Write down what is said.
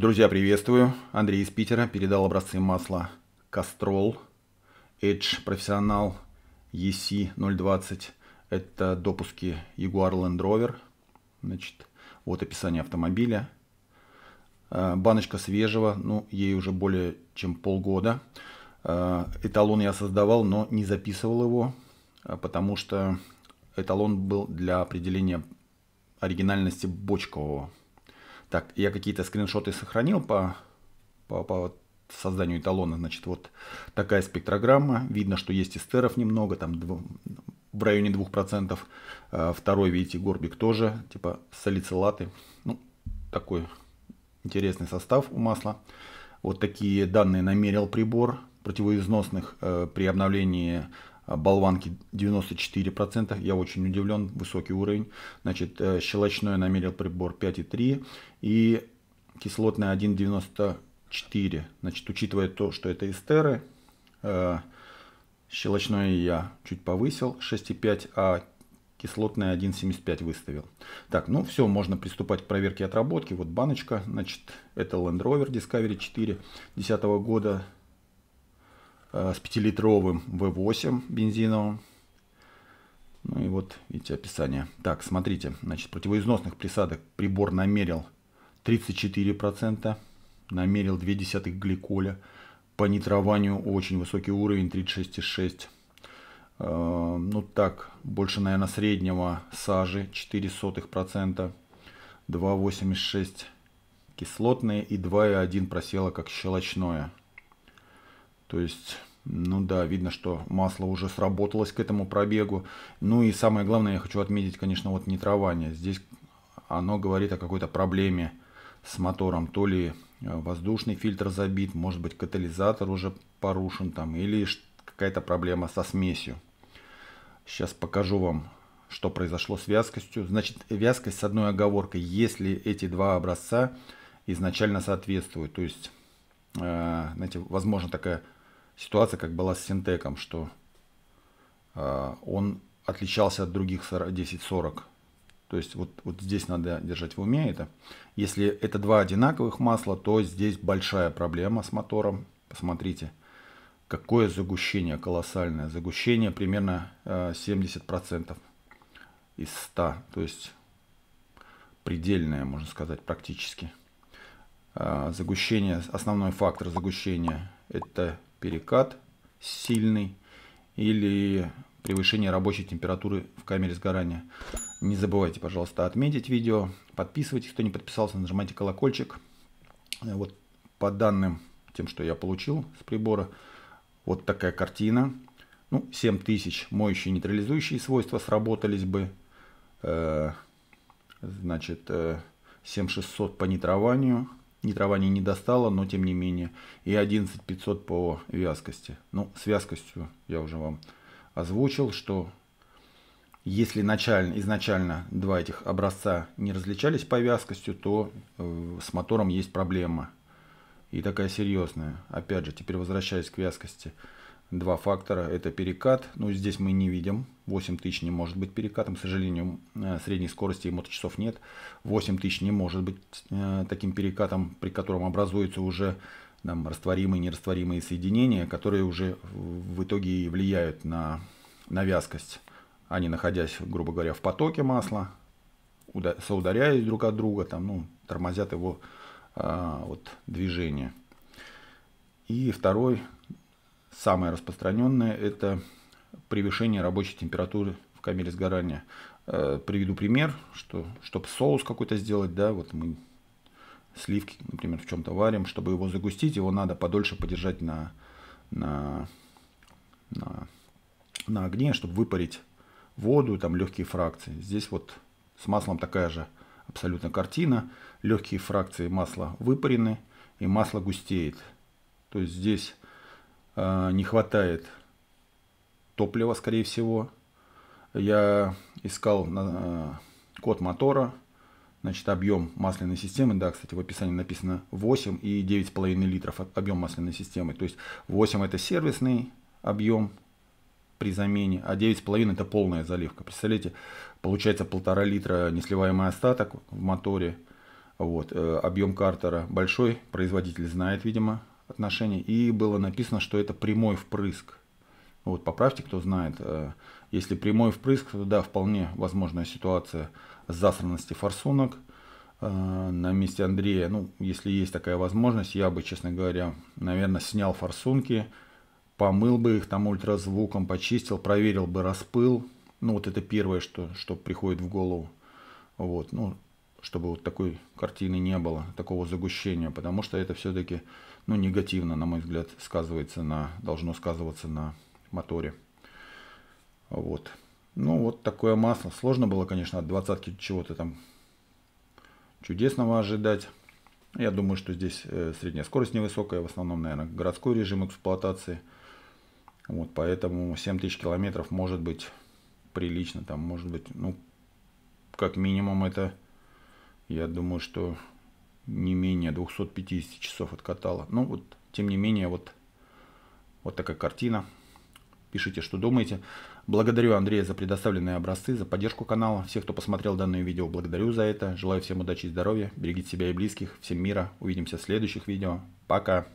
Друзья, приветствую. Андрей из Питера передал образцы масла Castrol, Edge Professional, EC020. Это допуски Jaguar Land Rover. Значит, вот описание автомобиля. А, баночка свежего, ну, ей уже более чем полгода. А, эталон я создавал, но не записывал его, а, потому что эталон был для определения оригинальности бочкового так, я какие-то скриншоты сохранил по, по, по созданию эталона. Значит, вот такая спектрограмма. Видно, что есть эстеров немного, там дв... в районе 2%. А, второй, видите, горбик тоже, типа салицилаты. Ну, такой интересный состав у масла. Вот такие данные намерил прибор противоизносных э, при обновлении а, болванки 94%, я очень удивлен, высокий уровень. Значит, э, щелочной намерил прибор 5,3 и кислотный 1,94. Значит, учитывая то, что это эстеры, э, щелочной я чуть повысил 6,5, а кислотный 1,75 выставил. Так, ну все, можно приступать к проверке отработки. Вот баночка, значит, это Land Rover Discovery 4 2010 года Э, с 5-литровым V8 бензиновым. Ну и вот, видите, описание. Так, смотрите, значит, противоизносных присадок прибор намерил 34%, намерил 0,2 гликоля. По нитрованию очень высокий уровень, 36,6. Э, ну так, больше, наверное, среднего сажи, 4,0%, 2,86 кислотные и 2,1 просело как щелочное. То есть, ну да, видно, что масло уже сработалось к этому пробегу. Ну и самое главное, я хочу отметить, конечно, вот нитрование. Здесь оно говорит о какой-то проблеме с мотором. То ли э, воздушный фильтр забит, может быть катализатор уже порушен там, или какая-то проблема со смесью. Сейчас покажу вам, что произошло с вязкостью. Значит, вязкость с одной оговоркой, если эти два образца изначально соответствуют. То есть, э, знаете, возможно такая ситуация, как была с Синтеком, что э, он отличался от других 1040. То есть вот, вот здесь надо держать в уме это. Если это два одинаковых масла, то здесь большая проблема с мотором. Посмотрите, какое загущение колоссальное. Загущение примерно э, 70% из 100. То есть предельное, можно сказать, практически. Э, загущение, основной фактор загущения это перекат сильный или превышение рабочей температуры в камере сгорания. Не забывайте, пожалуйста, отметить видео, подписывайтесь, кто не подписался, нажимайте колокольчик. Э, вот по данным тем, что я получил с прибора, вот такая картина. Ну, 7000 моющие нейтрализующие свойства сработались бы. Э, значит, 7600 э, по нитрованию, ни трава не, не достала, но тем не менее. И 11500 по вязкости. Ну, с вязкостью я уже вам озвучил, что если начально, изначально два этих образца не различались по вязкости, то э, с мотором есть проблема. И такая серьезная. Опять же, теперь возвращаясь к вязкости. Два фактора – это перекат, но ну, здесь мы не видим. 8000 не может быть перекатом, к сожалению, э, средней скорости и моточасов нет. 8000 не может быть э, таким перекатом, при котором образуются уже там, растворимые и нерастворимые соединения, которые уже в итоге и влияют на, на вязкость. Они, находясь, грубо говоря, в потоке масла, соударяясь друг от друга, там, ну, тормозят его а, вот, движение. И второй самое распространенное – это превышение рабочей температуры в камере сгорания. Э, приведу пример, что чтобы соус какой-то сделать, да, вот мы сливки, например, в чем-то варим, чтобы его загустить, его надо подольше подержать на, на, на, на огне, чтобы выпарить воду, там легкие фракции. Здесь вот с маслом такая же абсолютно картина. Легкие фракции масла выпарены, и масло густеет. То есть здесь Э, не хватает топлива, скорее всего. Я искал э, код мотора, значит, объем масляной системы, да, кстати, в описании написано 8 и 9,5 литров объем масляной системы. То есть 8 это сервисный объем при замене, а 9,5 это полная заливка. Представляете, получается полтора литра несливаемый остаток в моторе. Вот, э, объем картера большой, производитель знает, видимо, отношения и было написано, что это прямой впрыск. Вот поправьте, кто знает. Э, если прямой впрыск, то да, вполне возможная ситуация засранности форсунок э, на месте Андрея. Ну, если есть такая возможность, я бы, честно говоря, наверное, снял форсунки, помыл бы их там ультразвуком, почистил, проверил бы распыл. Ну, вот это первое, что, что приходит в голову. Вот, ну, чтобы вот такой картины не было, такого загущения, потому что это все-таки ну, негативно, на мой взгляд, сказывается на, должно сказываться на моторе. Вот. Ну, вот такое масло. Сложно было, конечно, от двадцатки чего-то там чудесного ожидать. Я думаю, что здесь э, средняя скорость невысокая, в основном, наверное, городской режим эксплуатации. Вот, поэтому 7000 километров может быть прилично, там может быть, ну, как минимум это я думаю, что не менее 250 часов откатала. Но ну вот, тем не менее, вот, вот такая картина. Пишите, что думаете. Благодарю Андрея за предоставленные образцы, за поддержку канала. Всех, кто посмотрел данное видео, благодарю за это. Желаю всем удачи и здоровья. Берегите себя и близких. Всем мира. Увидимся в следующих видео. Пока.